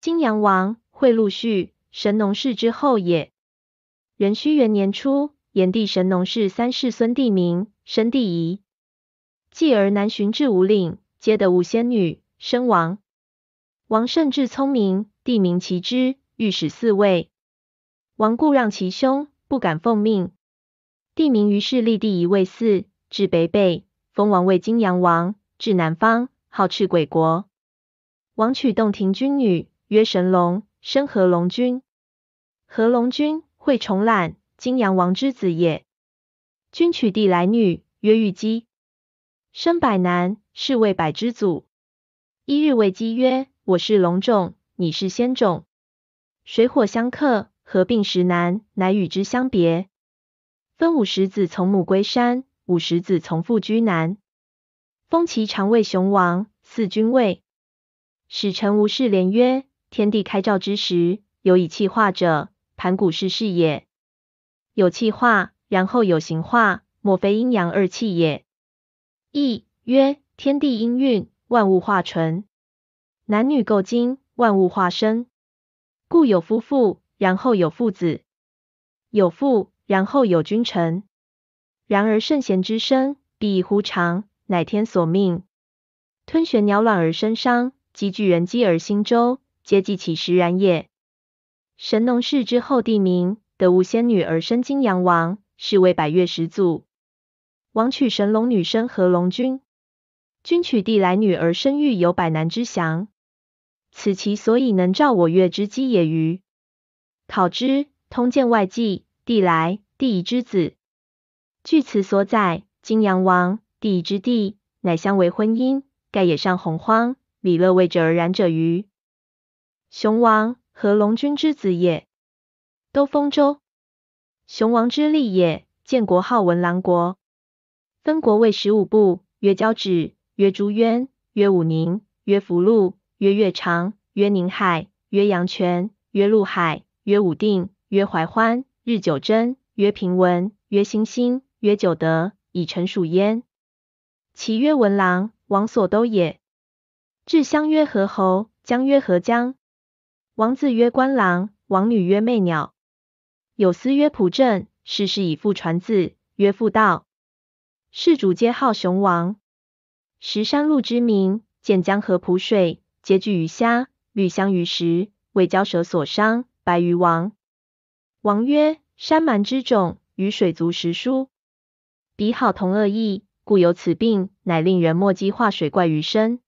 金阳王会陆续神农氏之后也。壬戌元年初，炎帝神农氏三世孙帝明生帝仪，继而南巡至五岭，接得五仙女，生王。王甚至聪明，帝明其之，御史四位。王故让其兄，不敢奉命。帝明于是立帝仪为嗣，至北北，封王为金阳王，至南方，号赤鬼国。王娶洞庭君女。曰神龙生何龙君，何龙君会重览金阳王之子也。君取地来女曰玉姬，生百男，是谓百之祖。一日谓姬曰：“我是龙种，你是仙种，水火相克，合并时难，乃与之相别。分五十子从母归山，五十子从父居南。封其长为雄王，四君位。使臣吴氏连曰。”天地开照之时，有以气化者，盘古是是也。有气化，然后有形化，莫非阴阳二气也。意曰：天地应运，万物化纯；男女构精，万物化生。故有夫妇，然后有父子；有父，然后有君臣。然而圣贤之身，以乎常，乃天所命。吞玄鸟卵而生商，积聚人机而兴周。皆记其石然也。神农氏之后，帝名得物仙女而生金阳王，是为百越始祖。王娶神龙女，生何龙君；君娶帝来女，而生育有百男之祥。此其所以能召我越之基也欤？考之《通鉴外纪》，帝来，帝夷之子。据此所载，金阳王、帝夷之弟，乃相为婚姻，盖也上洪荒，礼乐未者而然者余。雄王和龙君之子也，都丰州。雄王之立也，建国号文郎国，分国为十五部：曰交趾，曰朱渊，曰武宁，曰福禄，曰岳长，曰宁海，曰阳泉，曰陆海，曰武定，曰怀欢，日九真，曰平文，曰星兴，曰九德，以成属焉。其曰文郎王所都也。至相曰何侯，江曰何江。王子曰官郎，王女曰媚鸟，有司曰仆正。世事以父传子，曰父道。世主皆号雄王。石山路之名，见江河浦水，皆聚鱼虾，绿香鱼食，为蛟蛇所伤，白鱼王。王曰：山蛮之种，与水族食殊，彼好同恶异，故有此病，乃令人莫及化水怪于身。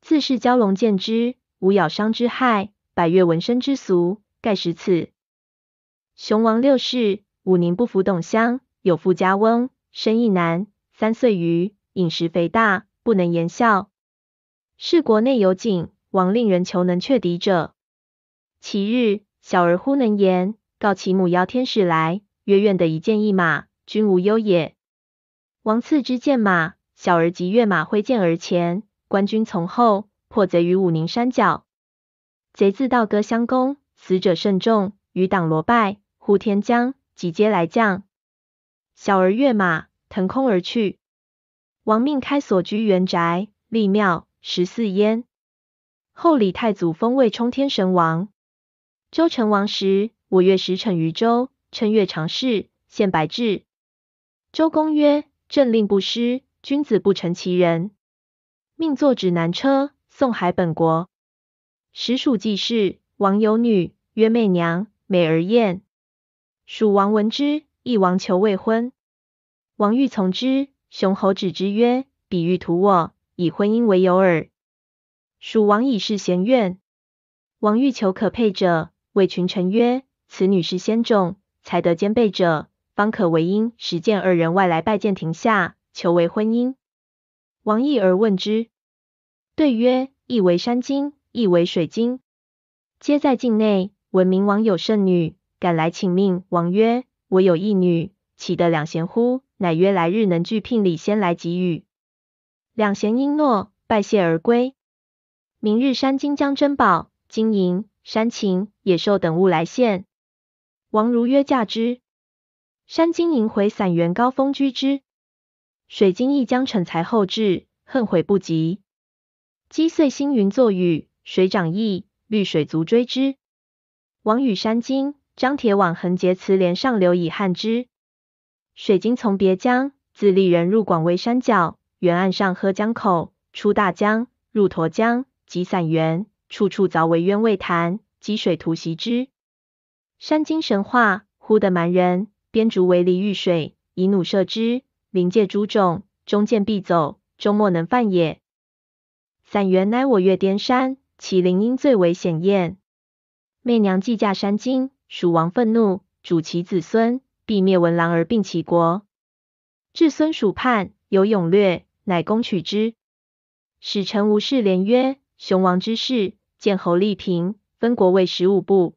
自是蛟龙见之，无咬伤之害。百越闻声之俗，盖十次。雄王六世，武宁不服董乡，有富家翁，生意难，三岁余，饮食肥大，不能言笑。是国内有景，王令人求能却敌者。其日，小儿忽能言，告其母邀天使来，曰：“愿得一剑一马，君无忧也。”王赐之剑马，小儿即跃马挥剑而前，官军从后，破贼于武宁山脚。贼自道歌相攻，死者甚众，余党罗败，胡天将即皆来降。小儿跃马腾空而去。王命开锁居原宅，立庙十四焉。后李太祖封为冲天神王。周成王时，五月十乘于周，称月长事，献白雉。周公曰：“政令不失，君子不成其人。”命坐指南车，送海本国。实属既事王有女曰媚娘，美而艳。蜀王闻之，亦王求未婚。王欲从之，雄侯止之曰：“彼欲图我，以婚姻为由耳。”蜀王以是贤怨。王欲求可配者，谓群臣曰：“此女是先种，才德兼备者，方可为姻。”实见二人外来拜见庭下，求为婚姻。王异而问之，对曰：“亦为山精。”亦为水晶，皆在境内。闻明王有圣女，赶来请命。王曰：“我有一女，岂得两贤乎？”乃曰：“来日能具聘礼，先来给予。”两贤应诺，拜谢而归。明日山金将珍宝、金银、山禽、野兽等物来献，王如约嫁之。山金银回散原高峰居之。水晶亦将成才后至，恨悔不及，击碎星云作雨。水涨溢，绿水足追之。王与山精张铁网横结，词连上流以捍之。水精从别江，自利人入广威山脚，原岸上喝江口，出大江，入沱江，集散源，处处凿为渊，未潭，积水徒袭之。山精神话，忽得蛮人编竹为篱御水，以弩射之，临界诸种，终见必走，终莫能犯也。散源乃我岳颠山。麒麟因最为显艳，媚娘计嫁山经，蜀王愤怒，主其子孙，必灭文狼而并其国。至孙蜀叛，有勇略，乃攻取之。使臣吴氏连曰：雄王之事，见侯立平，分国为十五部。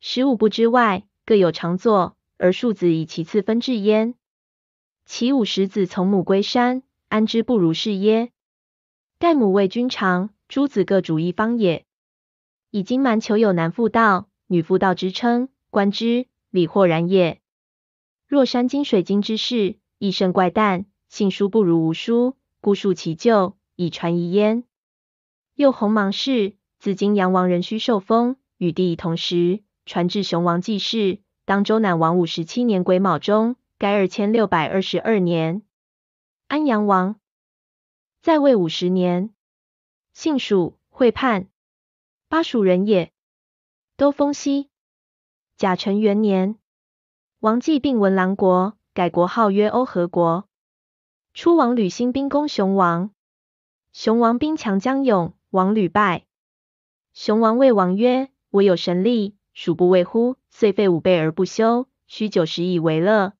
十五部之外，各有长作，而庶子以其次分治焉。其五十子从母归山，安之不如是耶？盖母为君长。诸子各主一方也。以金蛮求有男妇道、女妇道之称，观之理豁然也。若山经、水经之事，亦甚怪诞，信书不如无书，故述其旧以传遗焉。又鸿芒氏，自今阳王仍须受封，与帝同时，传至熊王继世，当周南王五十七年癸卯中，该二千六百二十二年。安阳王在位五十年。姓蜀，会叛，巴蜀人也。都封西。甲辰元年，王继并文郎国，改国号曰欧和国。初，王吕兴兵攻熊王，熊王兵强将勇，王屡败。熊王谓王曰：“我有神力，蜀不畏乎？”遂废五倍而不休，须九十以为乐。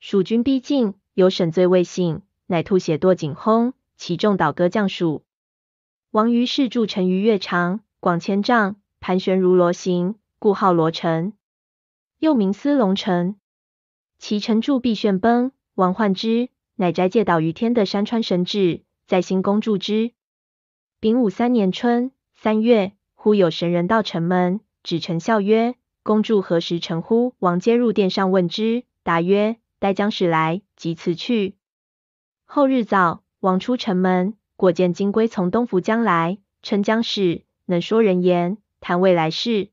蜀军逼近，有沈醉未醒，乃吐血堕井，轰，其众倒戈降蜀。王于是筑城于月长，广千丈，盘旋如螺形，故号罗城，又名司龙城。其城柱必旋崩，王患之，乃斋戒岛于天的山川神志，在新宫筑之。丙午三年春三月，忽有神人到城门，指臣笑曰：“公筑何时成乎？”王皆入殿上问之，答曰：“待将使来，即辞去。”后日早，王出城门。果见金龟从东府将来，称江士，能说人言，谈未来事。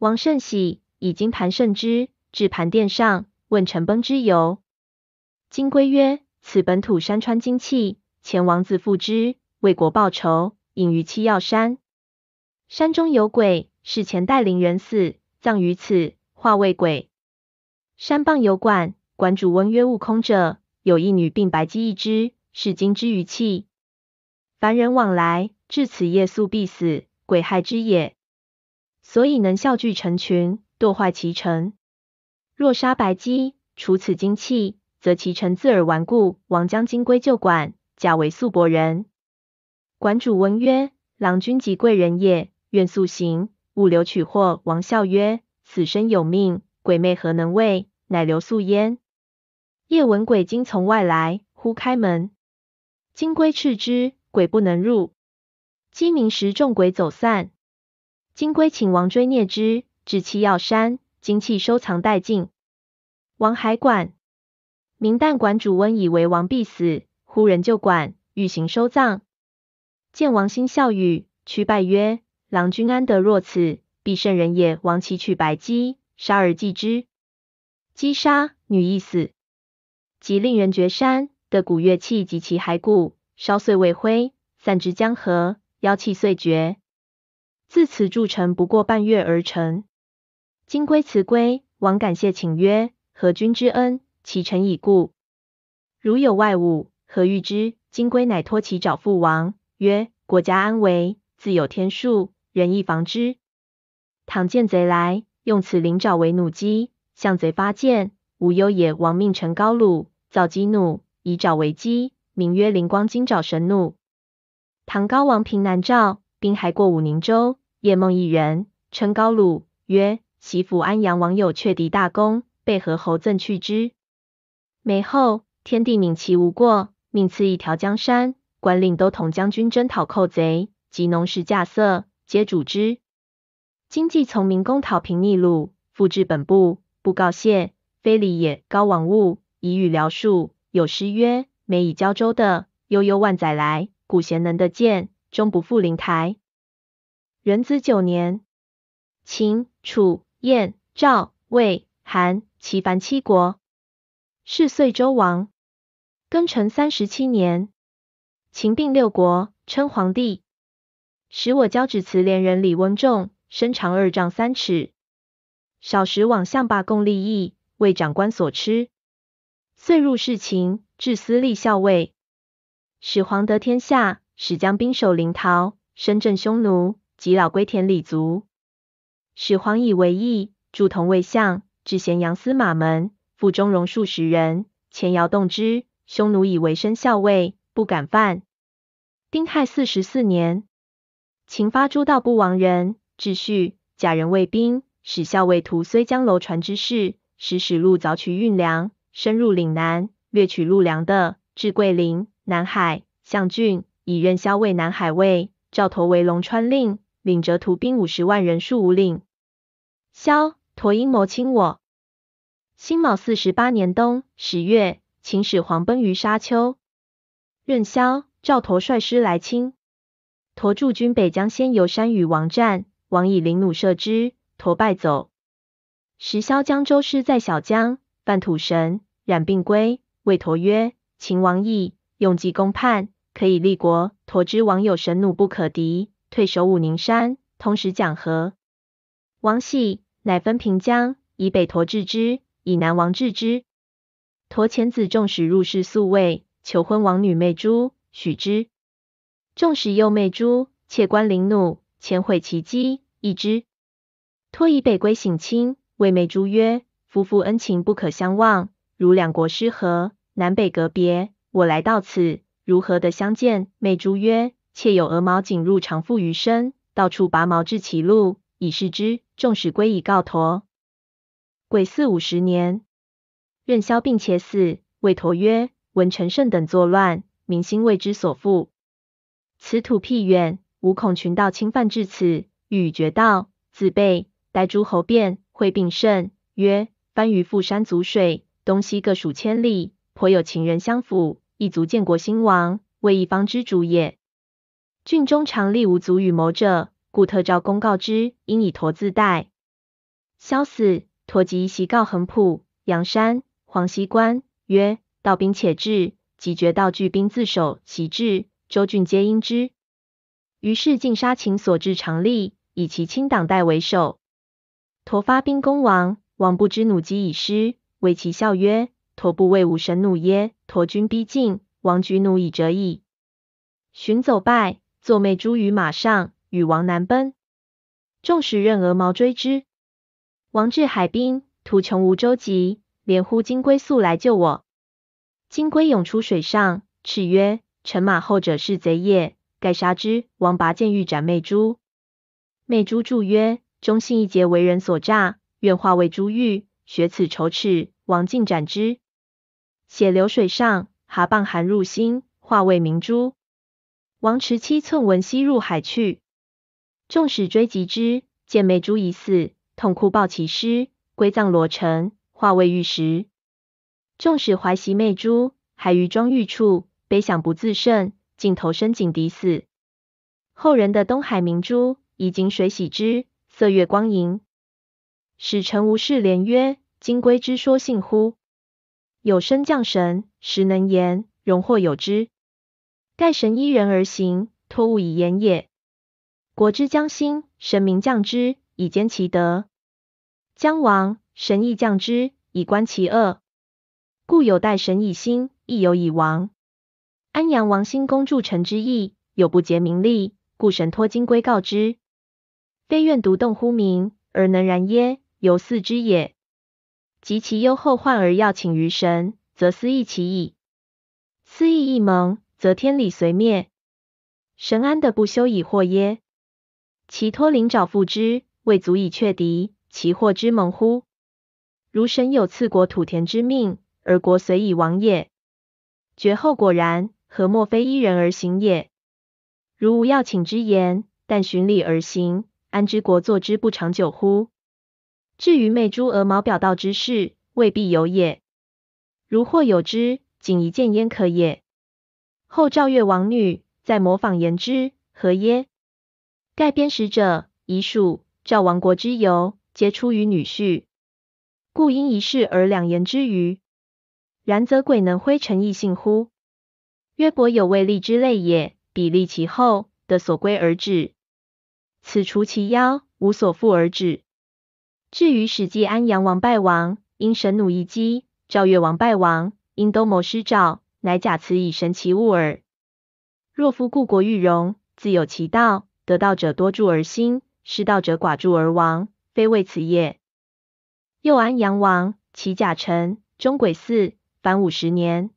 王胜喜以金盘盛之，置盘殿上，问陈崩之由。金龟曰：“此本土山川精气，前王子复之为国报仇，隐于七曜山。山中有鬼，是前代灵人死，葬于此，化为鬼。山傍有馆，馆主翁曰悟空者，有一女病白鸡一只，是金之余气。”凡人往来至此夜宿必死，鬼害之也。所以能效聚成群，堕坏其城。若杀白鸡，除此精气，则其城自尔顽固。王将金龟就馆，假为素伯人。馆主闻曰：“郎君即贵人也，愿速行，勿留取货。”王笑曰：“此生有命，鬼魅何能畏？”乃留宿焉。夜闻鬼精从外来，忽开门。金龟斥之。鬼不能入，鸡鸣时众鬼走散。金龟请王追孽之，至七曜山，精气收藏殆尽。王还管，明旦馆主温以为王必死，呼人就馆，欲行收葬。见王欣笑语，屈拜曰：“郎君安得若此？必圣人也。”王其取白鸡，杀而祭之。鸡杀，女亦死。即令人掘山，得古乐器及其骸骨。烧碎为灰，散之江河，妖气碎绝。自此铸成不过半月而成。金龟辞归，王感谢请曰：“何君之恩，其臣已故。如有外物，何欲之？”金龟乃托其找父王，曰：“国家安危，自有天数，人亦防之。倘见贼来，用此灵爪为弩机，向贼发箭，无忧也。”王命臣高鲁造机弩，以爪为机。名曰灵光金爪神怒。唐高王平南诏，滨海过武宁州，夜梦一人，称高鲁，曰：“其父安阳王有却敌大功，被何侯赠去之。每后，天帝悯其无过，命赐一条江山，官领都统将军，征讨寇贼，及农事稼穑，皆主之。今既从民公讨平逆鲁，复置本部，不告谢，非礼也。高王勿以语聊述，有诗曰：美以胶州的悠悠万载来，古贤能得见，终不负灵台。元子九年，秦、楚、燕、赵、魏、韩、齐凡七国，是岁周王。庚辰三十七年，秦并六国，称皇帝。使我交趾词连人李温仲，身长二丈三尺，少时往相罢共立益，为长官所吃。遂入侍秦，至司隶校尉。始皇得天下，始将兵守临洮，深镇匈奴，及老归田里卒。始皇以为义，铸同为相，至咸阳司马门，附中戎数十人，前摇动之，匈奴以为身校尉，不敢犯。丁亥四十四年，秦发诸道不亡人，至序假人卫兵，使校尉徒虽将楼船之事，使使路凿取运粮。深入岭南，掠取陆良的，至桂林、南海、象郡，以任嚣为南海尉，赵佗为龙川令，领着徒兵五十万人戍吴岭。嚣、佗阴谋侵我。辛卯四十八年冬十月，秦始皇崩于沙丘。任嚣、赵佗率师来侵，佗驻军北江仙游山与王战，王以翎弩射之，佗败走。时萧江州师在小江。半土神染病归，谓陀曰：“秦王意用计攻叛，可以立国。陀知王有神弩，不可敌，退守武宁山，通时讲和。王喜，乃分平江以北，陀治之；以南，王治之。陀前子仲使入室宿卫，求婚王女媚珠，许之。仲使诱媚珠，窃官凌怒，遣毁其机，易之。托以北归省亲，谓媚珠曰：”夫妇恩情不可相忘，如两国失和，南北隔别，我来到此，如何的相见？妹珠曰：妾有鹅毛锦褥，长覆于身，到处拔毛至其路，以示之。众使归以告陀。癸四五十年，任消并且死。为陀曰：闻陈胜等作乱，民心为之所附。此土僻远，吾恐群盗侵犯至此，欲与绝道，自备。待诸侯变，会并胜曰。番禺富山足水，东西各属千里，颇有秦人相辅，一足建国兴亡，为一方之主也。郡中常立无族与谋者，故特召公告之，应以驼字代。萧死，驼即袭告横浦、阳山、黄溪关，曰：道兵且至，即决道拒兵自守。其至，州郡皆应之。于是尽杀秦所至常吏，以其亲党代为首。陀发兵攻王。王不知弩机已失，为其笑曰：“驼不畏吾神弩耶？”驼军逼近，王举弩已折矣。寻走败，坐媚珠于马上，与王难奔。众使任鹅毛追之。王至海滨，途穷无舟楫，连呼金龟速来救我。金龟涌出水上，叱曰：“乘马后者是贼也，盖杀之。”王拔剑欲斩媚珠，媚珠助曰：“忠信义节，为人所诈。”愿化为珠玉，学此仇耻，王尽斩之。血流水上，蛤蚌含入心，化为明珠。王持七寸文犀入海去，众使追及之，见媚珠已死，痛哭抱其尸，归葬罗城，化为玉石。众使怀袭媚珠，还于庄玉处，悲想不自胜，竟投身井底死。后人的东海明珠，以井水洗之，色月光莹。使臣无事连曰：“金龟之说信乎？有生降神，实能言，荣或有之。盖神依人而行，托物以言也。国之将兴，神明降之以兼其德；将亡，神亦降之以观其恶。故有待神以兴，亦有以亡。安阳王兴公助臣之意，有不洁名利，故神托金龟告之。非愿独动乎名，而能然耶？”有四之也，及其忧后患而要请于神，则思义其矣；思义一萌，则天理遂灭，神安得不休以祸耶？其托灵爪复之，未足以却敌，其祸之猛乎？如神有赐国土田之命，而国遂以亡也，绝后果然，何莫非一人而行也？如无要请之言，但循理而行，安知国坐之不长久乎？至于媚珠鹅毛表道之事，未必有也。如或有之，仅一件焉可也。后赵越王女再模仿言之，何耶？盖编史者以属赵亡国之由，皆出于女婿，故因一事而两言之余。然则鬼能灰成异性乎？曰：伯有未立之类也。彼立其后，得所归而止；此除其妖，无所复而止。至于史记安阳王败亡，因神弩一击；赵越王败亡，因兜谋失赵，乃假辞以神奇物耳。若夫故国欲荣，自有其道，得道者多助而兴，失道者寡助而亡，非为此也。又安阳王，齐甲辰，中癸巳，凡五十年。